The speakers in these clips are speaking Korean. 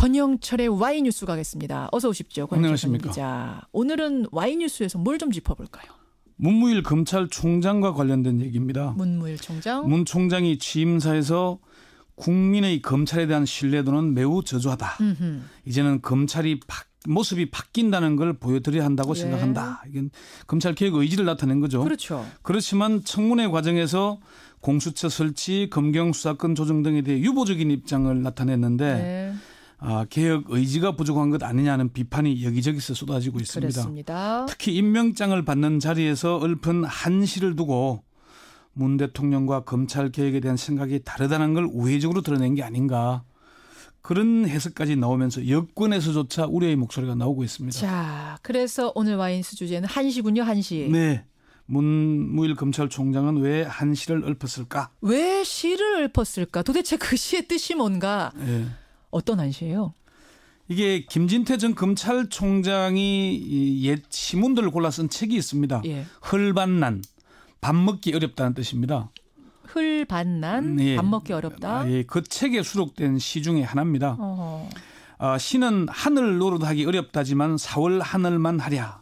권영철의 와이 뉴스 가겠습니다. 어서 오십시오. 안녕하십니까. 자, 오늘은 와이 뉴스에서 뭘 좀 짚어볼까요? 문무일 검찰총장과 관련된 얘기입니다. 문무일 총장. 문 총장이 취임사에서 국민의 검찰에 대한 신뢰도는 매우 저조하다. 음흠. 이제는 검찰이 바, 모습이 바뀐다는 걸 보여드려야 한다고 예. 생각한다. 이건 검찰 개혁 의지를 나타낸 거죠. 그렇죠. 그렇지만 청문회 과정에서 공수처 설치, 검경 수사권 조정 등에 대해 유보적인 입장을 나타냈는데 예. 아, 개혁 의지가 부족한 것 아니냐는 비판이 여기저기서 쏟아지고 있습니다. 그렇습니다. 특히 임명장을 받는 자리에서 얼픈 한시를 두고 문 대통령과 검찰 개혁에 대한 생각이 다르다는 걸 우회적으로 드러낸 게 아닌가. 그런 해석까지 나오면서 여권에서조차 우려의 목소리가 나오고 있습니다. 자, 그래서 오늘 와인스 주제는 한시군요, 한시. 네. 문무일 검찰총장은 왜 한시를 읊었을까? 왜 시를 읊었을까? 도대체 그 시의 뜻이 뭔가? 네. 어떤 안시예요? 이게 김진태 전 검찰총장이 옛 시문들을 골라 쓴 책이 있습니다. 예. 흘반난 밥 먹기 어렵다는 뜻입니다. 흘반난 음, 예. 밥 먹기 어렵다. 아, 예. 그 책에 수록된 시 중에 하나입니다. 어 시는 하늘 노릇하기 어렵다지만 사월 하늘만 하랴.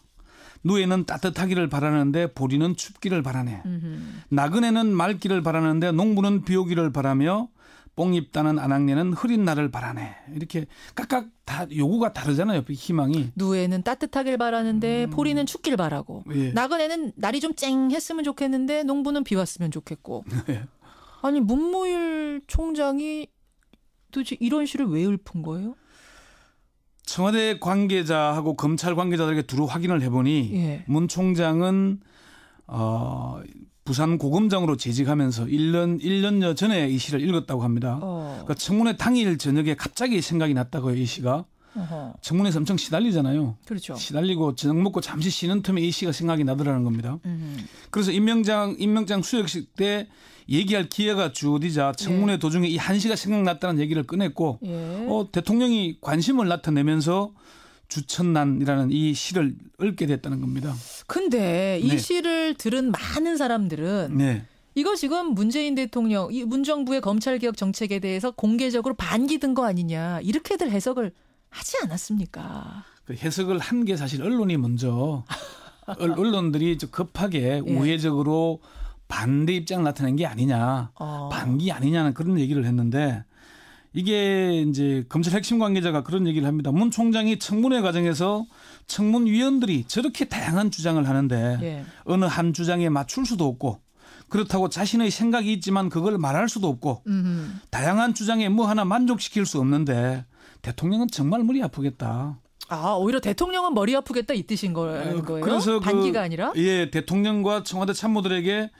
누에는 따뜻하기를 바라는데 보리는 춥기를 바라네. 음흠. 나그네는 맑기를 바라는데 농부는 비오기를 바라며 뽕잎따는 안학내는 흐린 날을 바라네. 이렇게 각각 다 요구가 다르잖아요. 희망이. 누에는 따뜻하길 바라는데 음. 포리는 춥길 바라고. 예. 나그네는 날이 좀 쨍했으면 좋겠는데 농부는 비 왔으면 좋겠고. 예. 아니 문무일 총장이 도대체 이런 시를 왜 읊은 거예요? 청와대 관계자하고 검찰 관계자들에게 두루 확인을 해보니 예. 문 총장은 어 부산 고검장으로 재직하면서 1년 1년여 전에 이 시를 읽었다고 합니다. 어. 그 청문회 당일 저녁에 갑자기 생각이 났다고요, 이 시가. 어허. 청문회에서 엄청 시달리잖아요. 그렇죠. 시달리고 저녁 먹고 잠시 쉬는 틈에 이 시가 생각이 나더라는 겁니다. 음흠. 그래서 임명장 임명장 수역식때 얘기할 기회가 주어지자 청문회 예. 도중에 이 한 시가 생각났다는 얘기를 꺼냈고 예. 어, 대통령이 관심을 나타내면서 주천난이라는 이 시를 읽게 됐다는 겁니다. 근데 이 네. 시를 들은 많은 사람들은 네. 이거 지금 문재인 대통령, 이 문정부의 검찰개혁 정책에 대해서 공개적으로 반기 든거 아니냐 이렇게들 해석을 하지 않았습니까? 그 해석을 한 게 사실 언론이 먼저 언론들이 급하게 예. 우회적으로 반대 입장 나타낸 게 아니냐, 어. 반기 아니냐는 그런 얘기를 했는데 이게 이제 검찰 핵심 관계자가 그런 얘기를 합니다. 문 총장이 청문회 과정에서 청문위원들이 저렇게 다양한 주장을 하는데 예. 어느 한 주장에 맞출 수도 없고 그렇다고 자신의 생각이 있지만 그걸 말할 수도 없고 음흠. 다양한 주장에 뭐 하나 만족시킬 수 없는데 대통령은 정말 머리 아프겠다. 아 오히려 대통령은 머리 아프겠다 이 뜻인 어, 거예요. 그래서 그 단기가 아니라 예 대통령과 청와대 참모들에게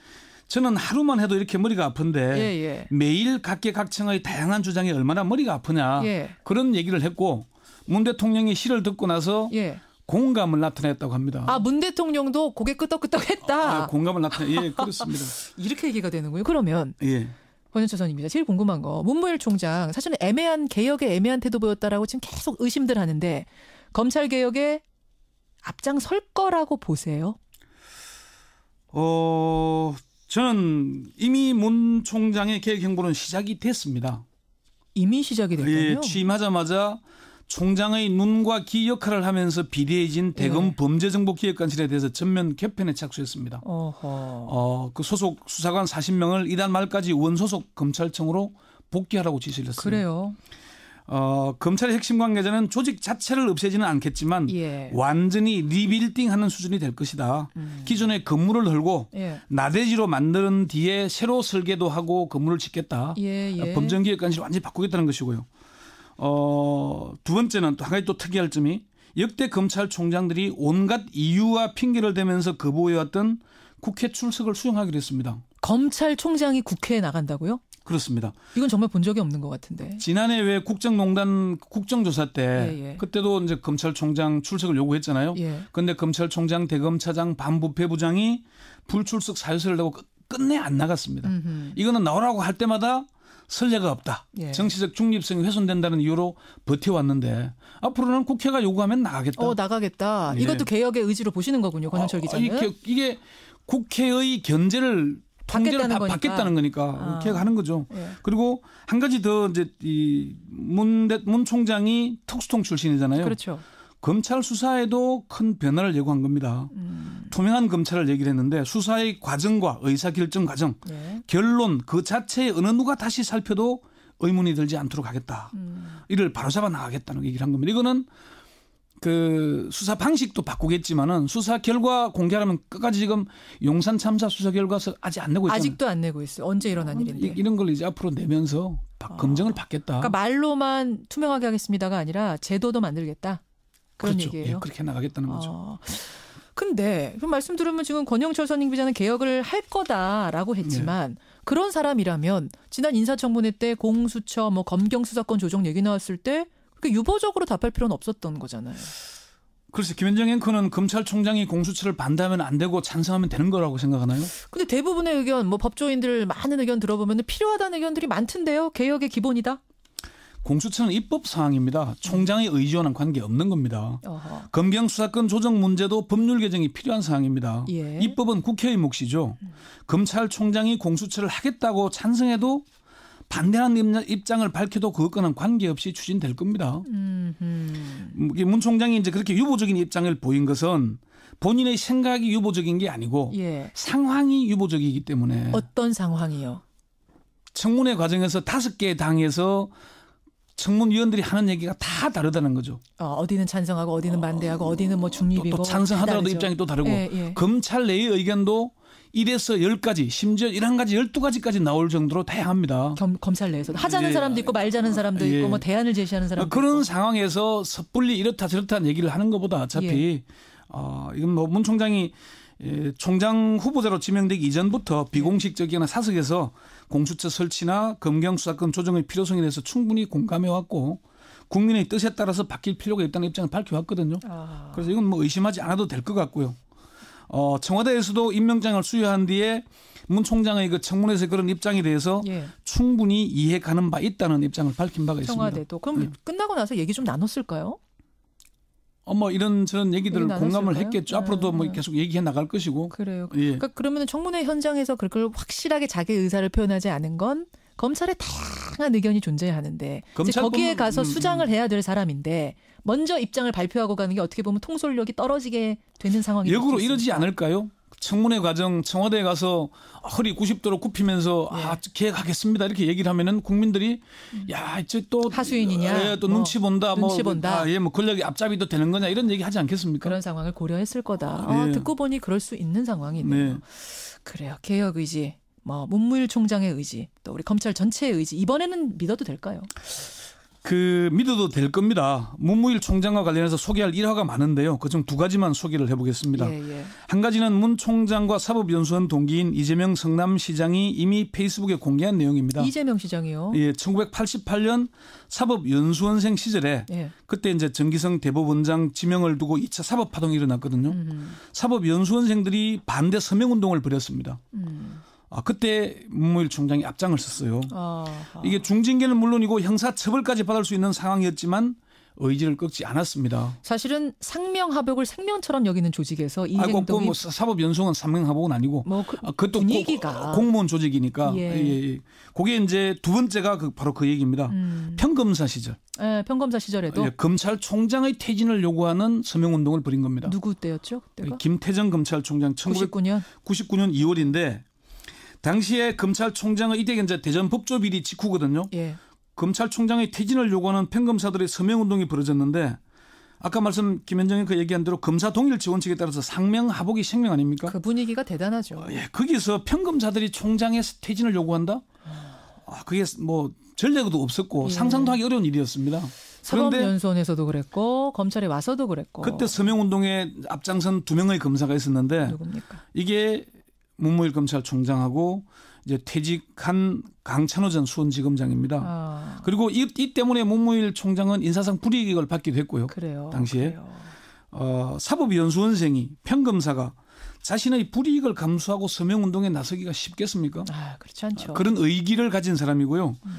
저는 하루만 해도 이렇게 머리가 아픈데 예, 예. 매일 각계각층의 다양한 주장이 얼마나 머리가 아프냐 예. 그런 얘기를 했고 문 대통령이 시를 듣고 나서 예. 공감을 나타냈다고 합니다. 아, 문 대통령도 고개 끄덕끄덕했다. 아, 공감을 나타내. 예, 그렇습니다. 이렇게 얘기가 되는군요. 그러면 예. 권현철 선입니다. 제일 궁금한 거 문무일 총장 사실은 애매한 개혁의 애매한 태도 보였다라고 지금 계속 의심들 하는데 검찰 개혁에 앞장설 거라고 보세요? 어 저는 이미 문 총장의 계획 행보는 시작이 됐습니다. 이미 시작이 됐군요. 예, 취임하자마자 총장의 눈과 귀 역할을 하면서 비대해진 예. 대검 예. 범죄정보기획관실에 대해서 전면 개편에 착수했습니다. 어허. 어, 그 소속 수사관 40명을 이달 말까지 원소속 검찰청으로 복귀하라고 지시를 했습니다. 그래요. 어, 검찰의 핵심 관계자는 조직 자체를 없애지는 않겠지만 예. 완전히 리빌딩하는 수준이 될 것이다. 음. 기존의 건물을 헐고 예. 나대지로 만드는 뒤에 새로 설계도 하고 건물을 짓겠다. 예, 예. 어, 범정기획관실을 완전히 바꾸겠다는 것이고요. 어, 두 번째는 또 한 가지 또 특이할 점이 역대 검찰총장들이 온갖 이유와 핑계를 대면서 거부해왔던 국회 출석을 수용하기로 했습니다. 검찰총장이 국회에 나간다고요? 그렇습니다. 이건 정말 본 적이 없는 것 같은데. 지난해 왜 국정농단 국정조사 때 예, 예. 그때도 이제 검찰총장 출석을 요구했잖아요. 그런데 예. 검찰총장 대검차장 반부패부장이 불출석 사유서를 내고 끝내 안 나갔습니다. 음흠. 이거는 나오라고 할 때마다 설례가 없다. 예. 정치적 중립성이 훼손된다는 이유로 버텨왔는데 앞으로는 국회가 요구하면 나가겠다. 어, 나가겠다. 예. 이것도 개혁의 의지로 보시는 거군요. 권철 어, 어, 기자는. 이 이게 국회의 견제를 통제를 받겠다는, 거니까. 받겠다는 거니까 계획 아. 하는 거죠. 예. 그리고 한 가지 더 이제 이문문 문 총장이 특수통 출신이잖아요. 그렇죠. 검찰 수사에도 큰 변화를 예고한 겁니다. 음. 투명한 검찰을 얘기를 했는데 수사의 과정과 의사 결정 과정, 예. 결론 그자체의 어느 누가 다시 살펴도 의문이 들지 않도록 하겠다. 음. 이를 바로잡아 나가겠다는 얘기를 한 겁니다. 이거는 그 수사 방식도 바꾸겠지만은 수사 결과 공개하면 끝까지 지금 용산 참사 수사 결과서 아직 안 내고 있잖아요. 아직도 안 내고 있어요. 언제 일어난 아, 일인데. 이런 걸 이제 앞으로 내면서 아. 검증을 받겠다. 그러니까 말로만 투명하게 하겠습니다가 아니라 제도도 만들겠다. 그런 그렇죠. 얘기예요. 예, 그렇게 나가겠다는 거죠. 아. 근데 그 말씀 들으면 지금 권영철 선임 기자는 개혁을 할 거다라고 했지만 네. 그런 사람이라면 지난 인사청문회 때 공수처 뭐 검경 수사권 조정 얘기 나왔을 때그 유보적으로 답할 필요는 없었던 거잖아요. 글쎄 김현정 앵커는 검찰총장이 공수처를 반대하면 안 되고 찬성하면 되는 거라고 생각하나요? 근데 대부분의 의견 뭐 법조인들 많은 의견 들어보면 필요하다는 의견들이 많던데요. 개혁의 기본이다. 공수처는 입법 사항입니다. 총장의 의지와는 관계없는 겁니다. 어허. 검경 수사권 조정 문제도 법률 개정이 필요한 사항입니다. 예. 입법은 국회의 몫이죠. 음. 검찰총장이 공수처를 하겠다고 찬성해도 반대하는 입장을 밝혀도 그것과는 관계없이 추진될 겁니다. 음흠. 문 총장이 이제 그렇게 유보적인 입장을 보인 것은 본인의 생각이 유보적인 게 아니고 예. 상황이 유보적이기 때문에 어떤 상황이요? 청문회 과정에서 다섯 개 당에서 청문위원들이 하는 얘기가 다 다르다는 거죠. 아, 어, 디는 찬성하고 어디는 반대하고 어, 디는뭐 중립이고 또, 또 찬성하더라도 뭐 입장이 또 다르고 예, 예. 검찰 내의 의견도 일에서열가지 심지어 일 한가지 열두 가지까지 나올 정도로 다양합니다. 겸, 검찰 내에서 하자는 예. 사람도 있고 말자는 사람도 예. 있고 뭐 대안을 제시하는 사람도 그런 있고. 상황에서 섣불리 이렇다 저렇다 얘기를 하는 것보다 어차피 예. 어, 이건 뭐문 총장이 예, 총장 후보자로 지명되기 이전부터 비공식적이나 사석에서 공수처 설치나 검경 수사권 조정의 필요성에 대해서 충분히 공감해 왔고 국민의 뜻에 따라서 바뀔 필요가 있다는 입장을 밝혀왔거든요. 아. 그래서 이건 뭐 의심하지 않아도 될 것 같고요. 어, 청와대에서도 임명장을 수여한 뒤에 문 총장의 그 청문회에서 그런 입장에 대해서 예. 충분히 이해 가는 바 있다는 입장을 밝힌 바가 청와대도. 있습니다. 그럼 네. 끝나고 나서 얘기 좀 나눴을까요? 어뭐 이런 저런 얘기들을 공감을 했겠죠. 앞으로도 뭐 아. 계속 얘기해 나갈 것이고. 그래요. 예. 그러니까 그러면 청문회 현장에서 그걸 확실하게 자기 의사를 표현하지 않은 건검찰에다 다양한 의견이 존재하는데 거기에 가서 음, 음, 수장을 해야 될 사람인데 먼저 입장을 발표하고 가는 게 어떻게 보면 통솔력이 떨어지게 되는 상황이 역으로 이러지 않을까요? 청문회 과정 청와대에 가서 허리 90도로 굽히면서 예. 아 계획하겠습니다 이렇게 얘기를 하면은 국민들이 음. 야 이제 또 하수인이냐 예, 또 뭐, 눈치 본다 뭐 눈치 뭐, 본다 아, 예뭐 권력이 앞잡이도 되는 거냐 이런 얘기 하지 않겠습니까 그런 상황을 고려했을 거다 아, 예. 듣고 보니 그럴 수 있는 상황이네요 네. 그래요 개혁 의지 뭐 문무일 총장의 의지, 또 우리 검찰 전체의 의지 이번에는 믿어도 될까요? 그 믿어도 될 겁니다. 문무일 총장과 관련해서 소개할 일화가 많은데요. 그 중 두 가지만 소개를 해보겠습니다. 예, 예. 한 가지는 문 총장과 사법연수원 동기인 이재명 성남시장이 이미 페이스북에 공개한 내용입니다. 이재명 시장이요? 예, 1988년 사법연수원생 시절에 예. 그때 이제 정기성 대법원장 지명을 두고 2차 사법파동이 일어났거든요. 음. 사법연수원생들이 반대 서명운동을 벌였습니다. 음. 아, 그때 문무일 총장이 앞장을 썼어요. 아하. 아. 이게 중징계는 물론이고 형사처벌까지 받을 수 있는 상황이었지만 의지를 꺾지 않았습니다. 사실은 상명하복을 생명처럼 여기는 조직에서 이 아이고, 그 행동이 뭐 사법연수원 상명하복은 아니고 뭐 그, 아, 그것도 분위기가 고, 공무원 조직이니까 예. 예. 예, 예. 그게 이제 두 번째가 그, 바로 그 얘기입니다. 음. 평검사 시절. 예, 평검사 시절에도 예, 검찰총장의 퇴진을 요구하는 서명 운동을 벌인 겁니다. 누구 때였죠? 그때가? 김태정 검찰총장 1999년 99년 2월인데 당시에 검찰총장은 이때 이제 대전 법조 비리 직후거든요. 예. 검찰총장의 퇴진을 요구하는 평검사들의 서명 운동이 벌어졌는데 아까 말씀 김현정이 그 얘기한 대로 검사 동일 지원 측에 따라서 상명 하복이 생명 아닙니까? 그 분위기가 대단하죠. 어, 예, 거기서 평검사들이 총장의 퇴진을 요구한다? 아, 그게 뭐 전례도 없었고 예. 상상도 하기 어려운 일이었습니다. 사법연수원에서도 그랬고 검찰에 와서도 그랬고 그때 서명운동에 앞장선 두 명의 검사가 있었는데 누굽니까? 이게 문무일 검찰총장하고 이제 퇴직한 강찬호 전 수원지검장입니다. 아. 그리고 이, 이 때문에 문무일 총장은 인사상 불이익을 받기도 했고요. 그래요. 당시에 그래요. 어, 사법연수원생이 평검사가 자신의 불이익을 감수하고 서명운동에 나서기가 쉽겠습니까? 아, 그렇지 않죠. 그런 의기를 가진 사람이고요. 음.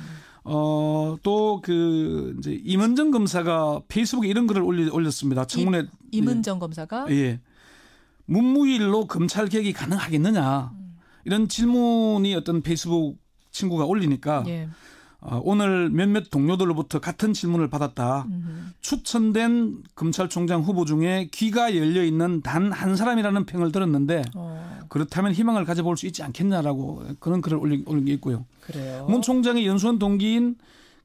어, 또그 이제 임은정 검사가 페이스북에 이런 글을 올리, 올렸습니다. 청문회 임, 임은정 예. 검사가 예. 문무일로 검찰 개혁이 가능하겠느냐 이런 질문이 어떤 페이스북 친구가 올리니까 예. 어, 오늘 몇몇 동료들로부터 같은 질문을 받았다. 음흠. 추천된 검찰총장 후보 중에 귀가 열려 있는 단 한 사람이라는 평을 들었는데 어. 그렇다면 희망을 가져볼 수 있지 않겠냐라고 그런 글을 올린 올린 게 있고요. 그래요. 문 총장의 연수원 동기인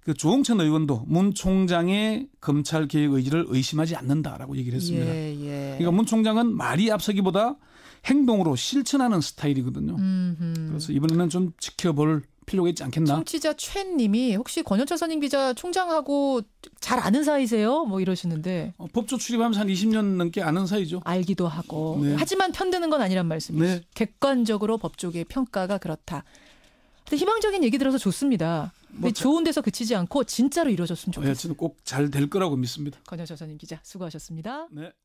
그 조홍천 의원도 문 총장의 검찰 개혁 의지를 의심하지 않는다라고 얘기를 했습니다. 예, 예. 그러니까 문 총장은 말이 앞서기보다 행동으로 실천하는 스타일이거든요. 음흠. 그래서 이번에는 좀 지켜볼 필요가 있지 않겠나. 청취자 최님이 혹시 권현철 선임 기자 총장하고 잘 아는 사이세요? 뭐 이러시는데. 어, 법조 출입하면서 한 20년 넘게 아는 사이죠. 알기도 하고. 네. 하지만 편드는 건 아니란 말씀이죠. 네. 객관적으로 법조계 의 평가가 그렇다. 희망적인 얘기 들어서 좋습니다. 뭐 좋은 데서 그치지 않고 진짜로 이루어졌으면 좋겠습니다. 네, 저는 꼭 잘 될 거라고 믿습니다. 권여 저선님 기자 수고하셨습니다. 네.